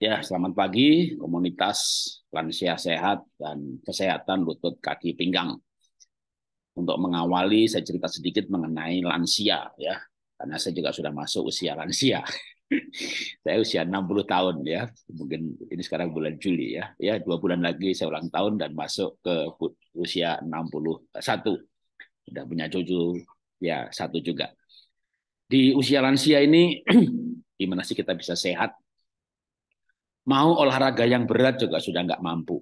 Ya, selamat pagi komunitas lansia sehat dan kesehatan lutut kaki pinggang. Untuk mengawali saya cerita sedikit mengenai lansia ya, karena saya juga sudah masuk usia lansia. saya usia 60 tahun ya, mungkin ini sekarang bulan Juli ya. Ya, dua bulan lagi saya ulang tahun dan masuk ke usia 61. Sudah punya cucu ya satu juga. Di usia lansia ini gimana sih kita bisa sehat Mau olahraga yang berat juga sudah nggak mampu.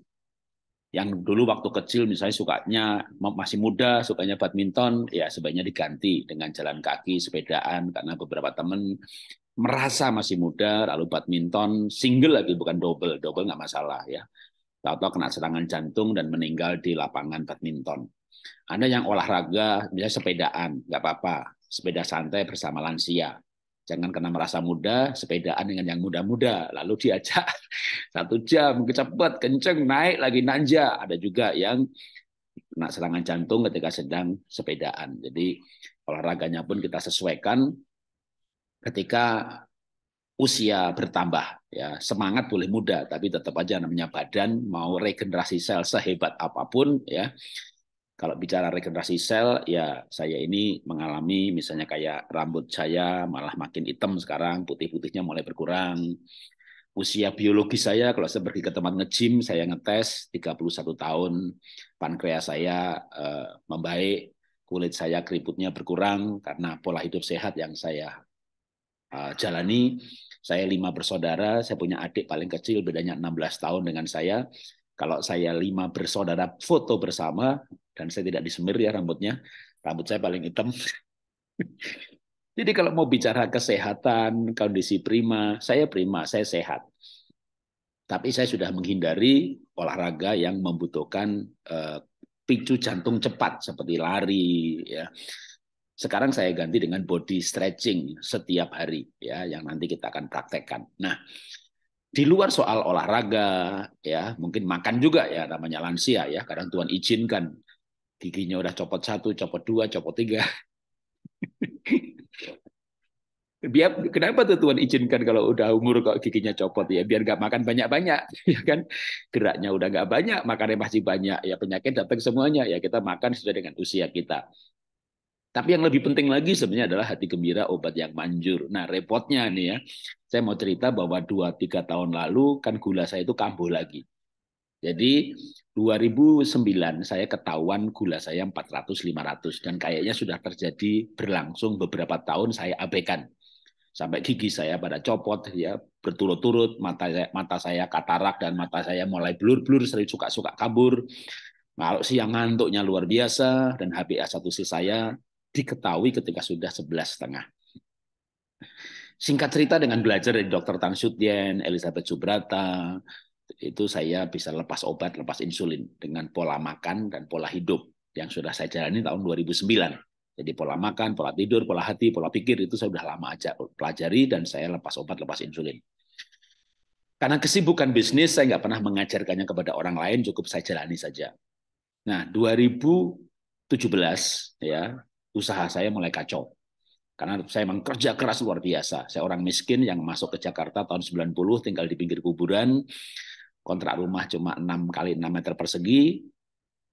Yang dulu waktu kecil misalnya sukanya masih muda sukanya badminton ya sebaiknya diganti dengan jalan kaki sepedaan karena beberapa teman merasa masih muda lalu badminton single lagi bukan double double nggak masalah ya tahu-tahu kena serangan jantung dan meninggal di lapangan badminton Anda yang olahraga misalnya sepedaan nggak apa-apa sepeda santai bersama lansia Jangan kena merasa muda, sepedaan dengan yang muda-muda, lalu diajak satu jam, cepat, kenceng, naik lagi nanja. Ada juga yang kena serangan jantung ketika sedang sepedaan. Jadi olahraganya pun kita sesuaikan ketika usia bertambah ya semangat boleh muda tapi tetap aja namanya badan mau regenerasi sel sehebat apapun ya kalau bicara regenerasi sel, ya saya ini mengalami misalnya kayak rambut saya malah makin hitam sekarang, putih-putihnya mulai berkurang. Usia biologi saya, kalau saya pergi ke tempat nge-gym, saya ngetes 31 tahun, pankreas saya eh, membaik, kulit saya keriputnya berkurang karena pola hidup sehat yang saya uh, jalani. Saya lima bersaudara, saya punya adik paling kecil bedanya 16 tahun dengan saya. Kalau saya lima bersaudara foto bersama, dan saya tidak disemir ya rambutnya. Rambut saya paling hitam. Jadi kalau mau bicara kesehatan, kondisi prima, saya prima, saya sehat. Tapi saya sudah menghindari olahraga yang membutuhkan eh, picu jantung cepat seperti lari ya. Sekarang saya ganti dengan body stretching setiap hari ya yang nanti kita akan praktekkan. Nah, di luar soal olahraga ya, mungkin makan juga ya namanya lansia ya, kadang Tuhan izinkan giginya udah copot satu, copot dua, copot tiga. biar kenapa tuh Tuhan izinkan kalau udah umur kok giginya copot ya biar nggak makan banyak-banyak ya kan geraknya udah nggak banyak makannya masih banyak ya penyakit datang semuanya ya kita makan sesuai dengan usia kita tapi yang lebih penting lagi sebenarnya adalah hati gembira obat yang manjur nah repotnya nih ya saya mau cerita bahwa dua tiga tahun lalu kan gula saya itu kambuh lagi jadi 2009 saya ketahuan gula saya 400 500 dan kayaknya sudah terjadi berlangsung beberapa tahun saya abaikan. Sampai gigi saya pada copot ya, berturut-turut, mata saya, mata saya katarak dan mata saya mulai blur-blur sering suka-suka kabur. malu siang ngantuknya luar biasa dan hba satu si saya diketahui ketika sudah 11 setengah. Singkat cerita dengan belajar dari Dr. Tang Shutien, Elizabeth Subrata, itu saya bisa lepas obat, lepas insulin dengan pola makan dan pola hidup yang sudah saya jalani tahun 2009. Jadi pola makan, pola tidur, pola hati, pola pikir itu saya sudah lama aja pelajari dan saya lepas obat, lepas insulin. Karena kesibukan bisnis saya nggak pernah mengajarkannya kepada orang lain, cukup saya jalani saja. Nah, 2017 ya, usaha saya mulai kacau. Karena saya memang kerja keras luar biasa. Saya orang miskin yang masuk ke Jakarta tahun 90 tinggal di pinggir kuburan kontrak rumah cuma 6 kali 6 meter persegi,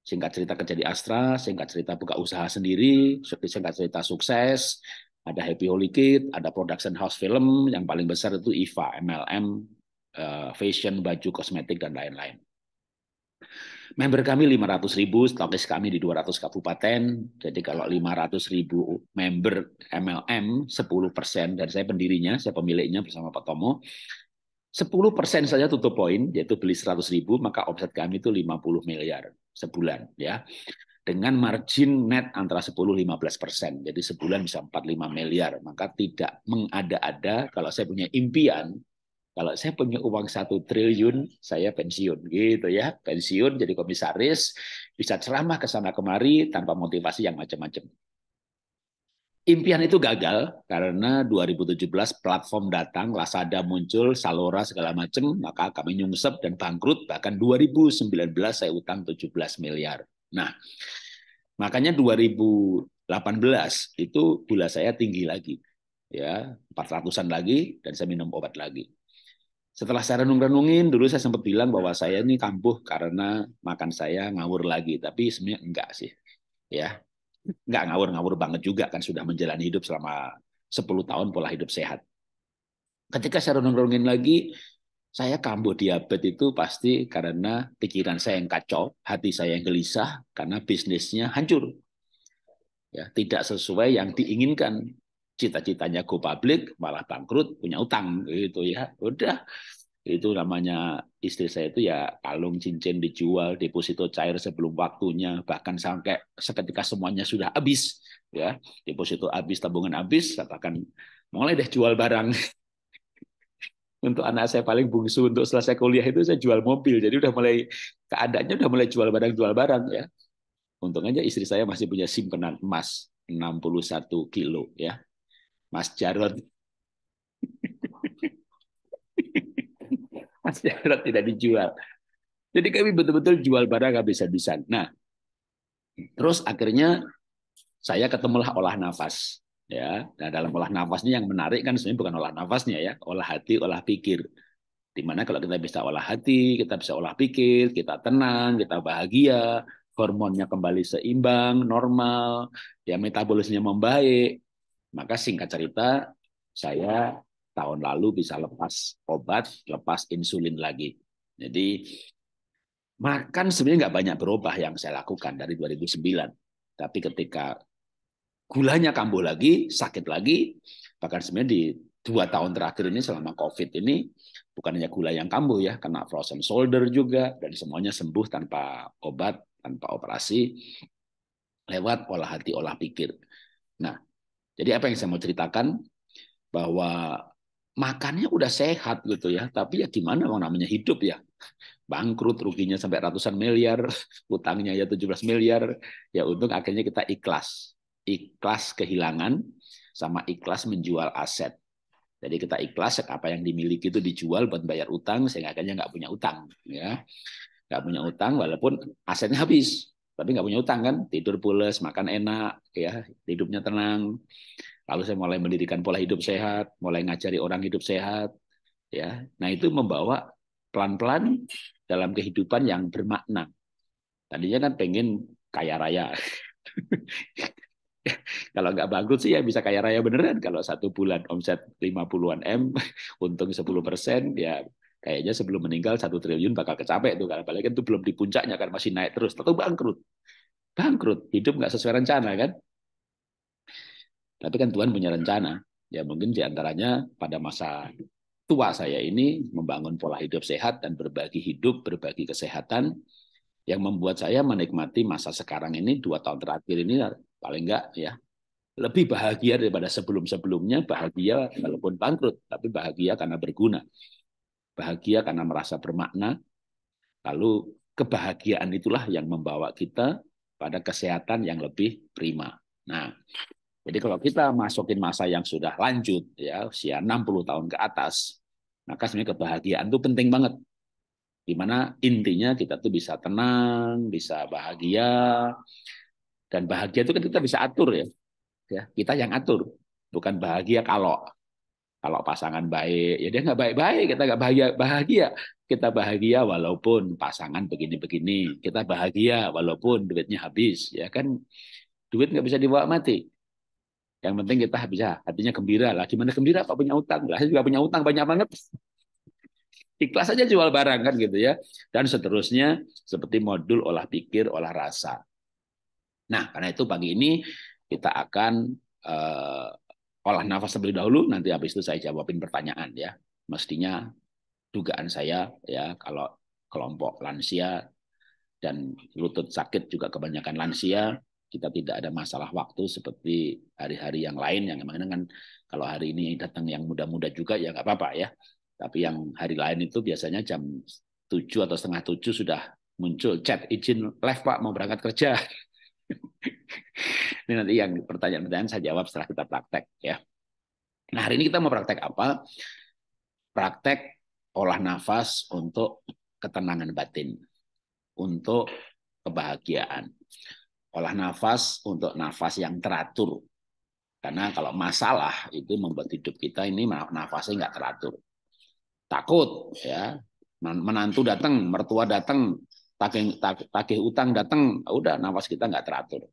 singkat cerita kerja di Astra, singkat cerita buka usaha sendiri, singkat cerita sukses, ada Happy Holy Kid, ada production house film, yang paling besar itu IFA, MLM, eh, fashion, baju, kosmetik, dan lain-lain. Member kami 500 ribu, stokis kami di 200 kabupaten. Jadi kalau 500 ribu member MLM, 10 persen Dan saya pendirinya, saya pemiliknya bersama Pak Tomo. Sepuluh persen saja tutup poin, yaitu beli seratus ribu, maka omset kami itu 50 miliar sebulan. ya Dengan margin net antara 10-15%. Jadi sebulan bisa empat lima miliar. Maka tidak mengada-ada kalau saya punya impian, kalau saya punya uang satu triliun, saya pensiun gitu ya. Pensiun jadi komisaris, bisa ceramah ke sana kemari tanpa motivasi yang macam-macam impian itu gagal karena 2017 platform datang, Lazada muncul, Salora segala macam, maka kami nyungsep dan bangkrut. Bahkan 2019 saya utang 17 miliar. Nah, makanya 2018 itu gula saya tinggi lagi. Ya, 400-an lagi dan saya minum obat lagi. Setelah saya renung-renungin, dulu saya sempat bilang bahwa saya ini kambuh karena makan saya ngawur lagi, tapi sebenarnya enggak sih. Ya, nggak ngawur-ngawur banget juga kan sudah menjalani hidup selama 10 tahun pola hidup sehat. Ketika saya renung-renungin lagi, saya kambuh diabetes itu pasti karena pikiran saya yang kacau, hati saya yang gelisah, karena bisnisnya hancur. Ya, tidak sesuai yang diinginkan. Cita-citanya go public, malah bangkrut, punya utang gitu ya. Udah itu namanya istri saya itu ya kalung cincin dijual deposito cair sebelum waktunya bahkan sampai seketika semuanya sudah habis ya deposito habis tabungan habis katakan mulai deh jual barang untuk anak saya paling bungsu untuk selesai kuliah itu saya jual mobil jadi udah mulai keadaannya udah mulai jual barang jual barang ya untung aja istri saya masih punya sim simpenan emas 61 kilo ya Mas Jarod secara tidak dijual. Jadi kami betul-betul jual barang habis-habisan. Nah, terus akhirnya saya ketemulah olah nafas. Ya, nah dalam olah nafasnya yang menarik kan sebenarnya bukan olah nafasnya ya, olah hati, olah pikir. Dimana kalau kita bisa olah hati, kita bisa olah pikir, kita tenang, kita bahagia, hormonnya kembali seimbang, normal, ya metabolismenya membaik, maka singkat cerita saya tahun lalu bisa lepas obat, lepas insulin lagi. Jadi makan sebenarnya nggak banyak berubah yang saya lakukan dari 2009. Tapi ketika gulanya kambuh lagi, sakit lagi, bahkan sebenarnya di dua tahun terakhir ini selama COVID ini bukan hanya gula yang kambuh ya, kena frozen shoulder juga dan semuanya sembuh tanpa obat, tanpa operasi, lewat olah hati, olah pikir. Nah, jadi apa yang saya mau ceritakan bahwa makannya udah sehat gitu ya, tapi ya gimana mau namanya hidup ya. Bangkrut ruginya sampai ratusan miliar, utangnya ya 17 miliar. Ya untung akhirnya kita ikhlas. Ikhlas kehilangan sama ikhlas menjual aset. Jadi kita ikhlas apa yang dimiliki itu dijual buat bayar utang sehingga akhirnya nggak punya utang ya. Nggak punya utang walaupun asetnya habis, tapi nggak punya utang kan, tidur pules, makan enak ya, hidupnya tenang Lalu saya mulai mendirikan pola hidup sehat, mulai ngajari orang hidup sehat, ya. Nah itu membawa pelan-pelan dalam kehidupan yang bermakna. Tadinya kan pengen kaya raya. kalau nggak bangkrut sih ya bisa kaya raya beneran. Kalau satu bulan omset 50-an M, untung 10 persen, ya kayaknya sebelum meninggal satu triliun bakal kecapek tuh. Karena balik kan itu belum di puncaknya kan masih naik terus. Tentu bangkrut. Bangkrut, hidup nggak sesuai rencana kan. Tapi kan Tuhan punya rencana. Ya mungkin diantaranya pada masa tua saya ini membangun pola hidup sehat dan berbagi hidup, berbagi kesehatan yang membuat saya menikmati masa sekarang ini dua tahun terakhir ini paling enggak ya lebih bahagia daripada sebelum-sebelumnya, bahagia walaupun bangkrut, tapi bahagia karena berguna. Bahagia karena merasa bermakna. Lalu kebahagiaan itulah yang membawa kita pada kesehatan yang lebih prima. Nah, jadi kalau kita masukin masa yang sudah lanjut ya usia 60 tahun ke atas, maka sebenarnya kebahagiaan itu penting banget. mana intinya kita tuh bisa tenang, bisa bahagia, dan bahagia itu kan kita bisa atur ya. ya kita yang atur, bukan bahagia kalau kalau pasangan baik ya dia nggak baik-baik kita nggak bahagia bahagia kita bahagia walaupun pasangan begini-begini kita bahagia walaupun duitnya habis ya kan duit nggak bisa dibawa mati yang penting kita bisa hatinya gembira lah. Gimana gembira Pak punya utang lah? Saya juga punya utang banyak banget. Ikhlas aja jual barang kan gitu ya. Dan seterusnya seperti modul olah pikir, olah rasa. Nah, karena itu pagi ini kita akan uh, olah nafas terlebih dahulu. Nanti habis itu saya jawabin pertanyaan ya. Mestinya dugaan saya ya kalau kelompok lansia dan lutut sakit juga kebanyakan lansia kita tidak ada masalah waktu seperti hari-hari yang lain yang memang kan kalau hari ini datang yang muda-muda juga ya nggak apa-apa ya. Tapi yang hari lain itu biasanya jam 7 atau setengah 7 sudah muncul chat izin live Pak mau berangkat kerja. ini nanti yang pertanyaan-pertanyaan saya jawab setelah kita praktek ya. Nah hari ini kita mau praktek apa? Praktek olah nafas untuk ketenangan batin, untuk kebahagiaan olah nafas untuk nafas yang teratur. Karena kalau masalah itu membuat hidup kita ini nafasnya nggak teratur. Takut ya, menantu datang, mertua datang, tagih tagih utang datang, ya udah nafas kita nggak teratur.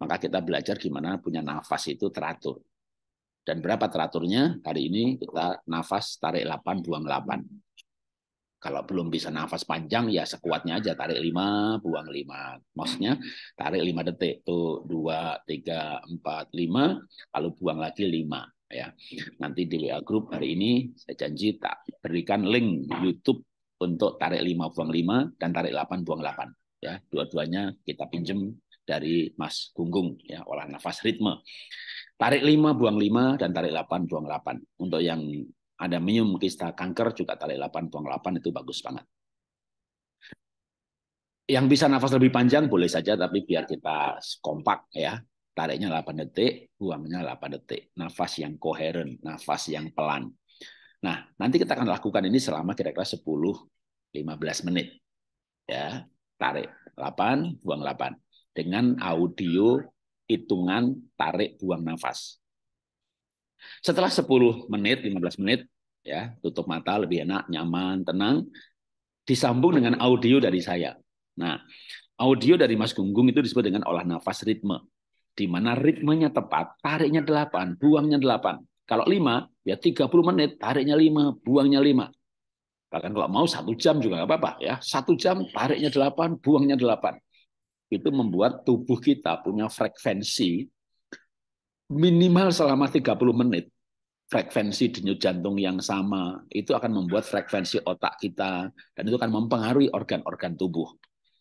Maka kita belajar gimana punya nafas itu teratur. Dan berapa teraturnya? hari ini kita nafas tarik 8, buang 8. Kalau belum bisa nafas panjang ya sekuatnya aja tarik lima buang lima, Maksudnya tarik lima detik tuh dua tiga empat lima, lalu buang lagi lima ya. Nanti di WA grup hari ini saya janji tak berikan link YouTube untuk tarik lima buang lima dan tarik delapan buang delapan ya. Dua-duanya kita pinjem dari Mas Gunggung ya olah nafas ritme. Tarik lima buang lima dan tarik delapan buang delapan Untuk yang ada minum kista kanker juga tali 8.8 delapan itu bagus banget. Yang bisa nafas lebih panjang boleh saja tapi biar kita kompak ya. Tariknya 8 detik, buangnya 8 detik. Nafas yang koheren, nafas yang pelan. Nah, nanti kita akan lakukan ini selama kira-kira 10 15 menit. Ya, tarik 8, buang 8 dengan audio hitungan tarik buang nafas. Setelah 10 menit, 15 menit, ya tutup mata lebih enak, nyaman, tenang, disambung dengan audio dari saya. Nah, audio dari Mas Gunggung itu disebut dengan olah nafas ritme. Di mana ritmenya tepat, tariknya 8, buangnya 8. Kalau 5, ya 30 menit, tariknya 5, buangnya 5. Bahkan kalau mau satu jam juga nggak apa-apa ya. Satu jam tariknya 8, buangnya 8. Itu membuat tubuh kita punya frekuensi minimal selama 30 menit frekuensi denyut jantung yang sama itu akan membuat frekuensi otak kita dan itu akan mempengaruhi organ-organ tubuh.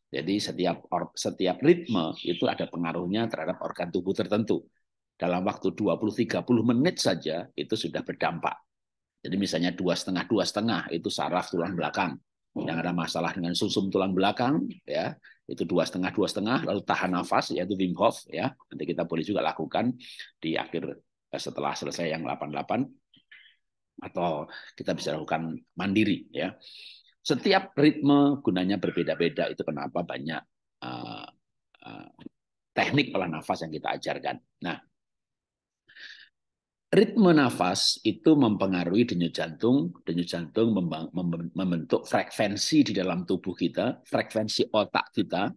Jadi setiap setiap ritme itu ada pengaruhnya terhadap organ tubuh tertentu. Dalam waktu 20-30 menit saja itu sudah berdampak. Jadi misalnya dua setengah dua setengah itu saraf tulang belakang, yang ada masalah dengan sumsum tulang belakang ya itu dua setengah dua setengah lalu tahan nafas yaitu Wim Hof ya nanti kita boleh juga lakukan di akhir eh, setelah selesai yang 88 atau kita bisa lakukan mandiri ya setiap ritme gunanya berbeda-beda itu kenapa banyak uh, uh, teknik olah nafas yang kita ajarkan nah ritme nafas itu mempengaruhi denyut jantung. Denyut jantung membentuk frekuensi di dalam tubuh kita, frekuensi otak kita.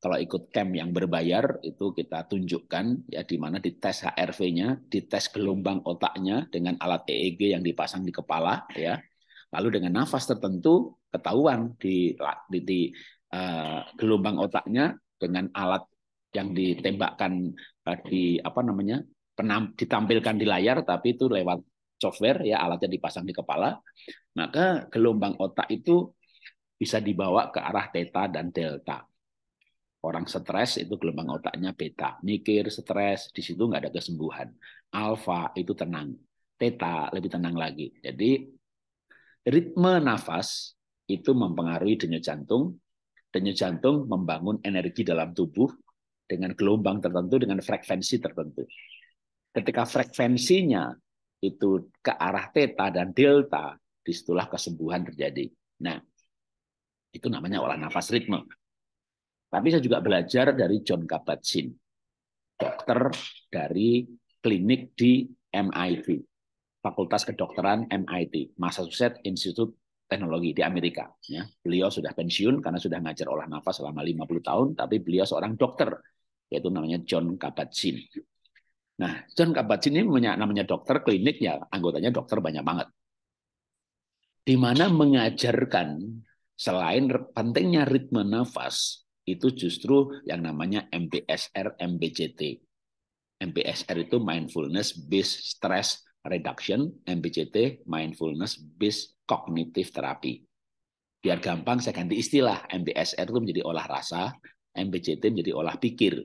Kalau ikut camp yang berbayar itu kita tunjukkan ya di mana di tes HRV-nya, di tes gelombang otaknya dengan alat EEG yang dipasang di kepala ya. Lalu dengan nafas tertentu ketahuan di di, di uh, gelombang otaknya dengan alat yang ditembakkan uh, di apa namanya penam, ditampilkan di layar tapi itu lewat software ya alatnya dipasang di kepala maka gelombang otak itu bisa dibawa ke arah theta dan delta orang stres itu gelombang otaknya beta mikir stres di situ nggak ada kesembuhan alfa itu tenang theta lebih tenang lagi jadi ritme nafas itu mempengaruhi denyut jantung denyut jantung membangun energi dalam tubuh dengan gelombang tertentu dengan frekuensi tertentu Ketika frekuensinya itu ke arah theta dan delta, disitulah kesembuhan terjadi. Nah, itu namanya olah nafas ritme. Tapi saya juga belajar dari John Kabat-Zinn, dokter dari klinik di MIT, Fakultas Kedokteran MIT, Massachusetts Institute Teknologi di Amerika. Ya, beliau sudah pensiun karena sudah ngajar olah nafas selama 50 tahun, tapi beliau seorang dokter, yaitu namanya John Kabat-Zinn. Nah, John Kabat ini punya namanya dokter klinik ya, anggotanya dokter banyak banget. Di mana mengajarkan selain pentingnya ritme nafas, itu justru yang namanya MBSR, MBJT. MBSR itu mindfulness based stress reduction, MBJT mindfulness based cognitive therapy. Biar gampang saya ganti istilah, MBSR itu menjadi olah rasa, MBJT menjadi olah pikir.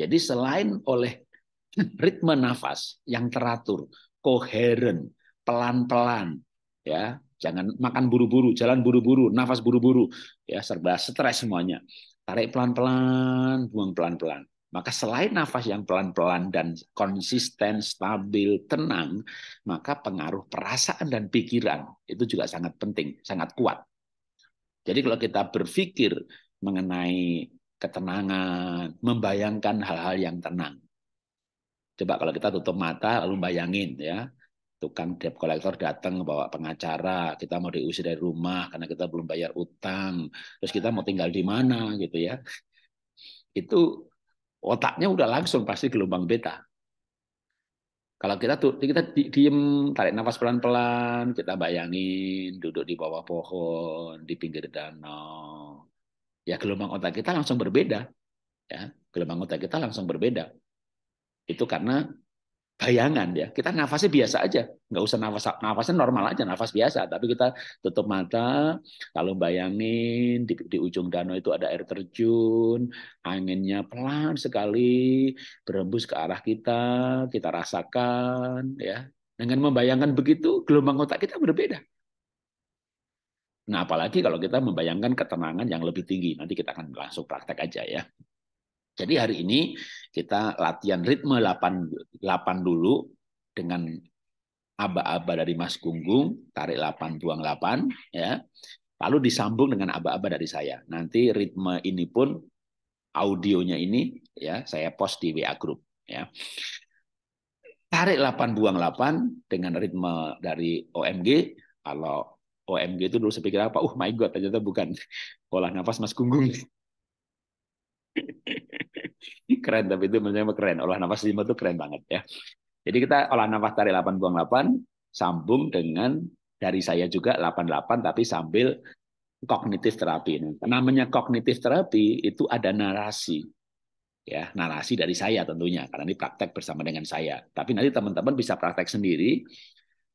Jadi selain oleh ritme nafas yang teratur, koheren, pelan-pelan, ya. Jangan makan buru-buru, jalan buru-buru, nafas buru-buru, ya serba stres semuanya. Tarik pelan-pelan, buang pelan-pelan. Maka selain nafas yang pelan-pelan dan konsisten, stabil, tenang, maka pengaruh perasaan dan pikiran itu juga sangat penting, sangat kuat. Jadi kalau kita berpikir mengenai ketenangan, membayangkan hal-hal yang tenang, Coba kalau kita tutup mata lalu bayangin ya, tukang debt collector datang bawa pengacara, kita mau diusir dari rumah karena kita belum bayar utang, terus kita mau tinggal di mana gitu ya. Itu otaknya udah langsung pasti gelombang beta. Kalau kita tuh kita diem, tarik nafas pelan-pelan, kita bayangin duduk di bawah pohon, di pinggir danau. Ya gelombang otak kita langsung berbeda. Ya, gelombang otak kita langsung berbeda. Itu karena bayangan ya. Kita nafasnya biasa aja, nggak usah nafas nafasnya normal aja, nafas biasa. Tapi kita tutup mata, kalau bayangin di, di ujung danau itu ada air terjun, anginnya pelan sekali berembus ke arah kita, kita rasakan ya. Dengan membayangkan begitu, gelombang otak kita berbeda. Nah, apalagi kalau kita membayangkan ketenangan yang lebih tinggi, nanti kita akan langsung praktek aja ya. Jadi hari ini kita latihan ritme 8, 8 dulu dengan aba-aba dari Mas Gunggung, tarik 8, buang 8, ya. Lalu disambung dengan aba-aba dari saya. Nanti ritme ini pun audionya ini ya saya post di WA group ya. Tarik 8 buang 8 dengan ritme dari OMG. Kalau OMG itu dulu saya pikir apa? Uh, my god, ternyata bukan olah nafas Mas Gunggung keren tapi itu menurut saya keren olah nafas lima itu keren banget ya jadi kita olah nafas tarik 8 buang 8 sambung dengan dari saya juga 88 tapi sambil kognitif terapi. Nah, namanya kognitif terapi itu ada narasi. Ya, narasi dari saya tentunya karena ini praktek bersama dengan saya. Tapi nanti teman-teman bisa praktek sendiri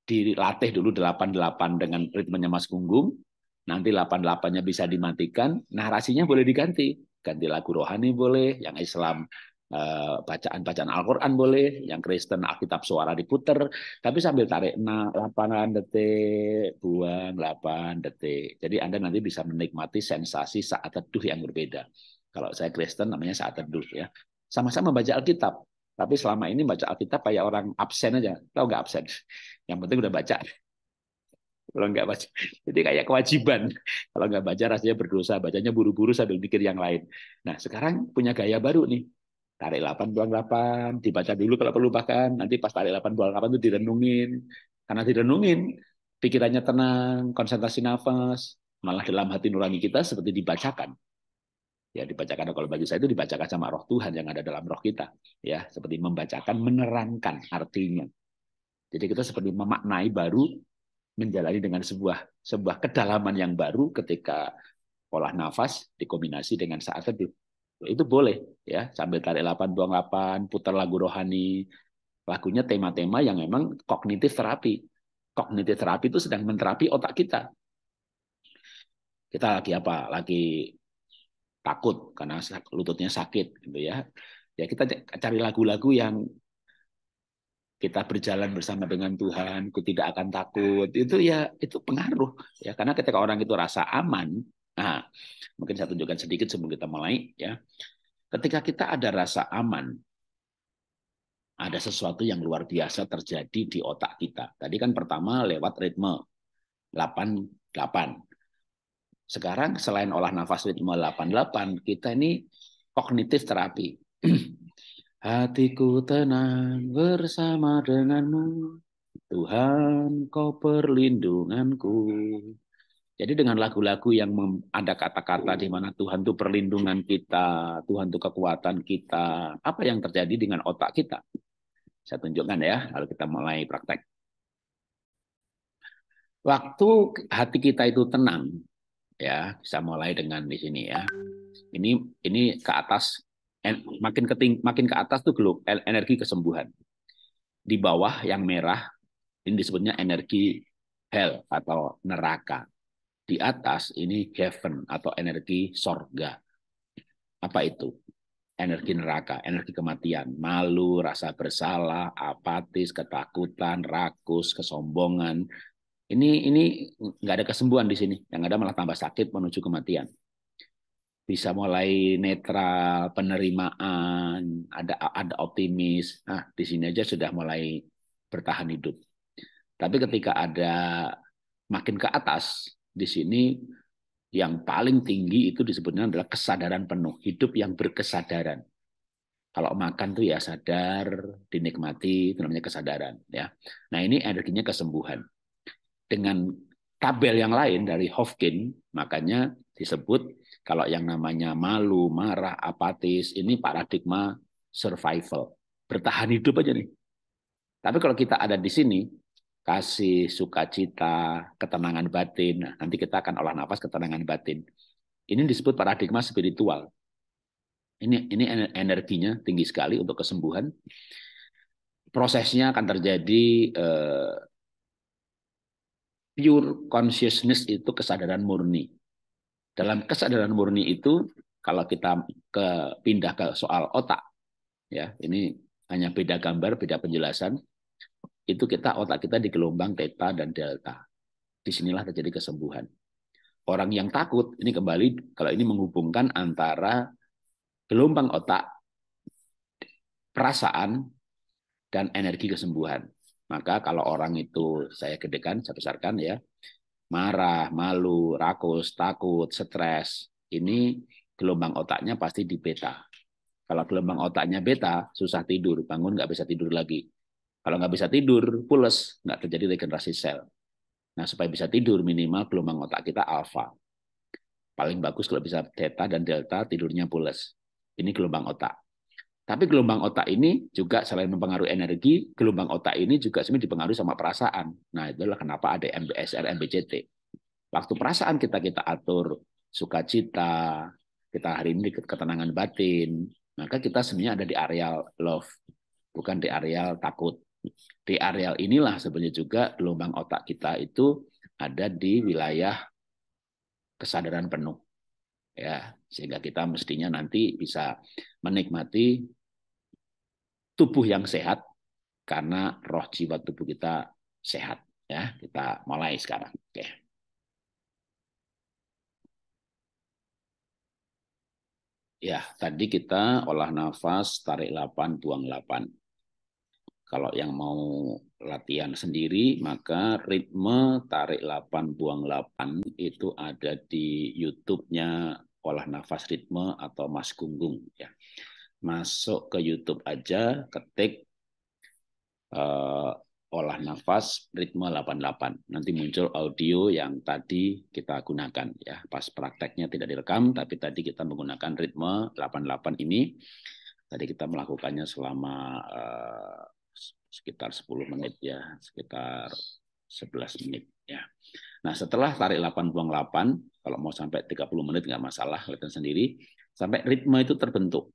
dilatih dulu 88 dengan ritmenya Mas Gunggung, nanti 88-nya bisa dimatikan, narasinya boleh diganti ganti lagu rohani boleh, yang Islam eh, bacaan-bacaan Al-Quran boleh, yang Kristen Alkitab suara diputer, tapi sambil tarik nah, 8 detik, buang 8 detik. Jadi Anda nanti bisa menikmati sensasi saat teduh yang berbeda. Kalau saya Kristen namanya saat teduh ya. Sama-sama baca Alkitab, tapi selama ini baca Alkitab kayak orang absen aja. Tahu nggak absen? Yang penting udah baca kalau nggak baca jadi kayak kewajiban kalau nggak baca rasanya berdosa bacanya buru-buru sambil mikir yang lain nah sekarang punya gaya baru nih tarik 8 buang 8 dibaca dulu kalau perlu bahkan nanti pas tarik 8 buang 8 itu direnungin karena direnungin pikirannya tenang konsentrasi nafas malah dalam hati nurani kita seperti dibacakan ya dibacakan kalau bagi saya itu dibacakan sama roh Tuhan yang ada dalam roh kita ya seperti membacakan menerangkan artinya jadi kita seperti memaknai baru menjalani dengan sebuah sebuah kedalaman yang baru ketika olah nafas dikombinasi dengan saat teduh. Itu boleh ya, sambil tarik 8 buang 8, putar lagu rohani. Lagunya tema-tema yang memang kognitif terapi. Kognitif terapi itu sedang menterapi otak kita. Kita lagi apa? Lagi takut karena lututnya sakit gitu ya. Ya kita cari lagu-lagu yang kita berjalan bersama dengan Tuhan, ku tidak akan takut. Itu ya itu pengaruh ya karena ketika orang itu rasa aman, nah mungkin saya tunjukkan sedikit sebelum kita mulai ya. Ketika kita ada rasa aman, ada sesuatu yang luar biasa terjadi di otak kita. Tadi kan pertama lewat ritme 88. Sekarang selain olah nafas ritme 88, kita ini kognitif terapi. Hatiku tenang bersama denganmu, Tuhan kau perlindunganku. Jadi dengan lagu-lagu yang ada kata-kata di mana Tuhan itu perlindungan kita, Tuhan itu kekuatan kita, apa yang terjadi dengan otak kita? Saya tunjukkan ya, lalu kita mulai praktek. Waktu hati kita itu tenang, ya, bisa mulai dengan di sini ya. Ini ini ke atas makin ke makin ke atas tuh glow, energi kesembuhan. Di bawah yang merah ini disebutnya energi hell atau neraka. Di atas ini heaven atau energi sorga. Apa itu? Energi neraka, energi kematian, malu, rasa bersalah, apatis, ketakutan, rakus, kesombongan. Ini ini nggak ada kesembuhan di sini. Yang ada malah tambah sakit menuju kematian bisa mulai netral penerimaan ada ada optimis nah di sini aja sudah mulai bertahan hidup tapi ketika ada makin ke atas di sini yang paling tinggi itu disebutnya adalah kesadaran penuh hidup yang berkesadaran kalau makan tuh ya sadar dinikmati itu namanya kesadaran ya nah ini energinya kesembuhan dengan tabel yang lain dari Hofkin makanya disebut kalau yang namanya malu, marah, apatis, ini paradigma survival. Bertahan hidup aja nih. Tapi kalau kita ada di sini, kasih, sukacita, ketenangan batin, nah, nanti kita akan olah nafas ketenangan batin. Ini disebut paradigma spiritual. Ini ini energinya tinggi sekali untuk kesembuhan. Prosesnya akan terjadi eh, pure consciousness itu kesadaran murni. Dalam kesadaran murni itu, kalau kita ke, pindah ke soal otak, ya ini hanya beda gambar, beda penjelasan, itu kita otak kita di gelombang theta dan delta. Disinilah terjadi kesembuhan. Orang yang takut, ini kembali, kalau ini menghubungkan antara gelombang otak, perasaan, dan energi kesembuhan. Maka kalau orang itu saya gedekan, saya besarkan ya, marah, malu, rakus, takut, stres. Ini gelombang otaknya pasti di beta. Kalau gelombang otaknya beta, susah tidur, bangun nggak bisa tidur lagi. Kalau nggak bisa tidur, pules, nggak terjadi regenerasi sel. Nah, supaya bisa tidur minimal gelombang otak kita alfa. Paling bagus kalau bisa theta dan delta tidurnya pules. Ini gelombang otak. Tapi gelombang otak ini juga selain mempengaruhi energi, gelombang otak ini juga sebenarnya dipengaruhi sama perasaan. Nah, itulah kenapa ada MBSR, MBCT. Waktu perasaan kita kita atur sukacita, kita hari ini ketenangan batin, maka kita sebenarnya ada di areal love, bukan di areal takut. Di areal inilah sebenarnya juga gelombang otak kita itu ada di wilayah kesadaran penuh. Ya, sehingga kita mestinya nanti bisa menikmati tubuh yang sehat karena roh jiwa tubuh kita sehat ya kita mulai sekarang oke ya tadi kita olah nafas tarik 8 buang 8 kalau yang mau latihan sendiri maka ritme tarik 8 buang 8 itu ada di YouTube-nya olah nafas ritme atau Mas Gunggung ya masuk ke YouTube aja, ketik uh, olah nafas ritme 88. Nanti muncul audio yang tadi kita gunakan ya. Pas prakteknya tidak direkam, tapi tadi kita menggunakan ritme 88 ini. Tadi kita melakukannya selama uh, sekitar 10 menit ya, sekitar 11 menit ya. Nah, setelah tarik 8 buang 8, kalau mau sampai 30 menit nggak masalah, kelihatan sendiri, sampai ritme itu terbentuk.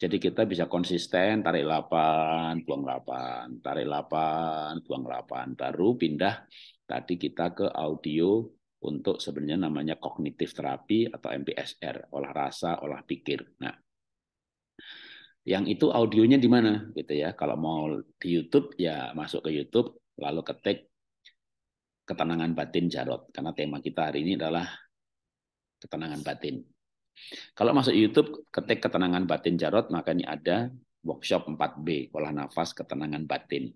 Jadi kita bisa konsisten tarik 8, buang 8, tarik 8, buang 8, baru pindah tadi kita ke audio untuk sebenarnya namanya kognitif terapi atau MPSR, olah rasa, olah pikir. Nah, yang itu audionya di mana gitu ya. Kalau mau di YouTube ya masuk ke YouTube lalu ketik ketenangan batin Jarot karena tema kita hari ini adalah ketenangan batin. Kalau masuk YouTube, ketik ketenangan batin Jarot, maka ini ada workshop 4B, olah nafas ketenangan batin.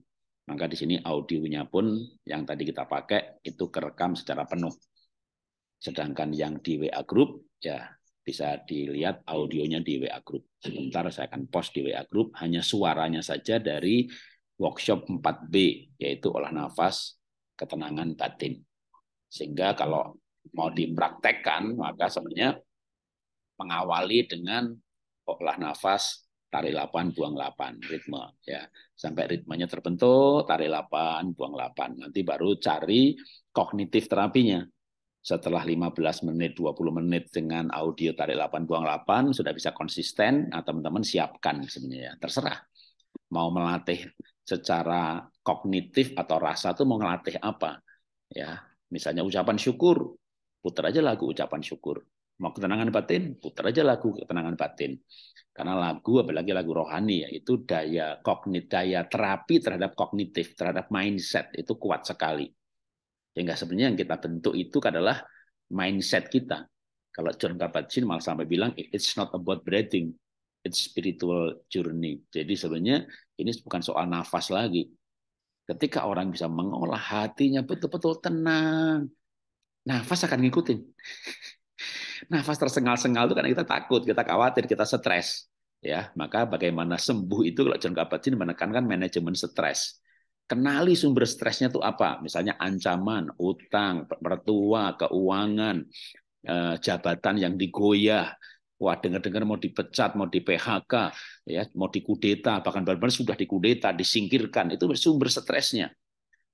Maka di sini audionya pun yang tadi kita pakai itu kerekam secara penuh. Sedangkan yang di WA Group, ya bisa dilihat audionya di WA Group. Sebentar saya akan post di WA Group, hanya suaranya saja dari workshop 4B, yaitu olah nafas ketenangan batin. Sehingga kalau mau dipraktekkan, maka sebenarnya mengawali dengan olah nafas tarik 8 buang 8 ritme ya sampai ritmenya terbentuk tarik 8 buang 8 nanti baru cari kognitif terapinya setelah 15 menit 20 menit dengan audio tarik 8 buang 8 sudah bisa konsisten nah teman-teman siapkan sebenarnya ya. terserah mau melatih secara kognitif atau rasa tuh mau ngelatih apa ya misalnya ucapan syukur putar aja lagu ucapan syukur mau ketenangan batin putar aja lagu ketenangan batin karena lagu apalagi lagu rohani ya itu daya kognit daya terapi terhadap kognitif terhadap mindset itu kuat sekali sehingga ya, sebenarnya yang kita bentuk itu adalah mindset kita kalau John kabat malah sampai bilang it's not about breathing it's spiritual journey jadi sebenarnya ini bukan soal nafas lagi ketika orang bisa mengolah hatinya betul-betul tenang nafas akan ngikutin nafas tersengal-sengal itu karena kita takut, kita khawatir, kita stres. Ya, maka bagaimana sembuh itu kalau John Kabat-Zinn menekankan manajemen stres. Kenali sumber stresnya itu apa? Misalnya ancaman, utang, mertua, keuangan, eh, jabatan yang digoyah, Wah, dengar-dengar mau dipecat, mau di PHK, ya, mau dikudeta, bahkan benar-benar sudah dikudeta, disingkirkan. Itu sumber stresnya.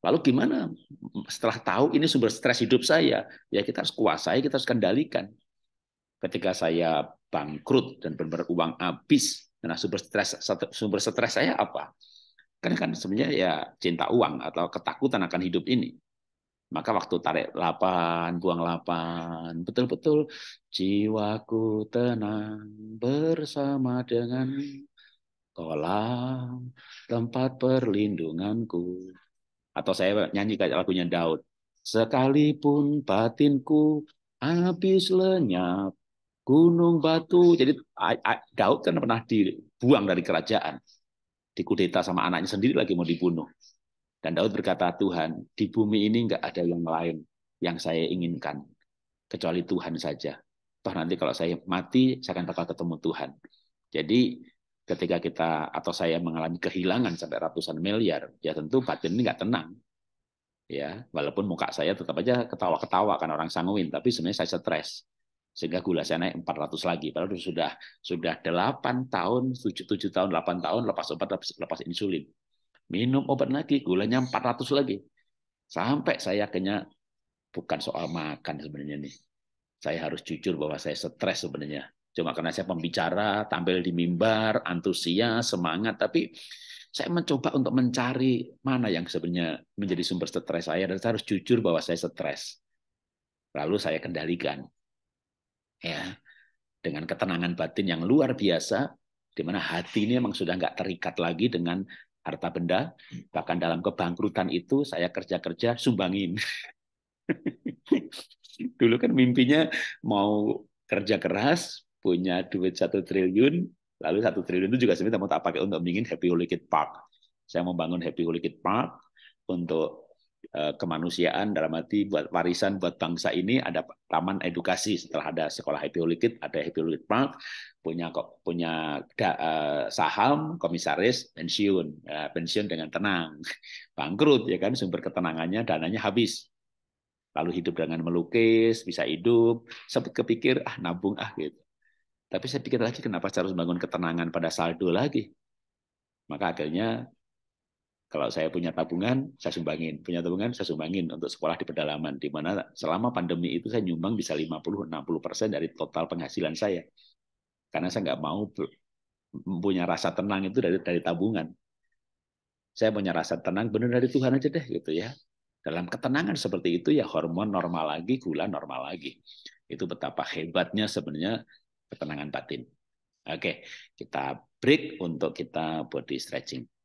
Lalu gimana setelah tahu ini sumber stres hidup saya? Ya kita harus kuasai, kita harus kendalikan ketika saya bangkrut dan benar-benar uang habis, nah sumber stres sumber stres saya apa? Karena kan sebenarnya ya cinta uang atau ketakutan akan hidup ini. Maka waktu tarik lapan, buang lapan, betul-betul jiwaku tenang bersama dengan kolam tempat perlindunganku. Atau saya nyanyi kayak lagunya Daud. Sekalipun batinku habis lenyap, gunung, batu. Jadi Daud kan pernah dibuang dari kerajaan. Dikudeta sama anaknya sendiri lagi mau dibunuh. Dan Daud berkata, Tuhan, di bumi ini nggak ada yang lain yang saya inginkan. Kecuali Tuhan saja. Toh nanti kalau saya mati, saya akan bakal ketemu Tuhan. Jadi ketika kita atau saya mengalami kehilangan sampai ratusan miliar, ya tentu batin ini nggak tenang. Ya, walaupun muka saya tetap aja ketawa-ketawa kan orang sanguin, tapi sebenarnya saya stres sehingga gula saya naik 400 lagi padahal sudah sudah 8 tahun 7, 7 tahun 8 tahun lepas obat lepas, lepas insulin minum obat lagi gulanya 400 lagi sampai saya kayaknya bukan soal makan sebenarnya nih saya harus jujur bahwa saya stres sebenarnya cuma karena saya pembicara tampil di mimbar antusias semangat tapi saya mencoba untuk mencari mana yang sebenarnya menjadi sumber stres saya dan saya harus jujur bahwa saya stres lalu saya kendalikan ya dengan ketenangan batin yang luar biasa di mana hati ini memang sudah nggak terikat lagi dengan harta benda bahkan dalam kebangkrutan itu saya kerja kerja sumbangin dulu kan mimpinya mau kerja keras punya duit satu triliun lalu satu triliun itu juga sebenarnya mau tak pakai untuk bikin Happy Holy Kid Park saya mau bangun Happy Kid Park untuk Eh, kemanusiaan dalam arti buat warisan buat bangsa ini ada taman edukasi setelah ada sekolah happy ada happy Olympic Park punya punya da, uh, saham komisaris pensiun uh, pensiun dengan tenang bangkrut ya kan sumber ketenangannya dananya habis lalu hidup dengan melukis bisa hidup sempat kepikir ah nabung ah gitu tapi saya pikir lagi kenapa saya harus bangun ketenangan pada saldo lagi maka akhirnya kalau saya punya tabungan, saya sumbangin. Punya tabungan, saya sumbangin untuk sekolah di pedalaman. Di mana selama pandemi itu saya nyumbang bisa 50-60 persen dari total penghasilan saya. Karena saya nggak mau punya rasa tenang itu dari dari tabungan. Saya punya rasa tenang benar dari Tuhan aja deh gitu ya. Dalam ketenangan seperti itu ya hormon normal lagi, gula normal lagi. Itu betapa hebatnya sebenarnya ketenangan batin. Oke, kita break untuk kita body stretching.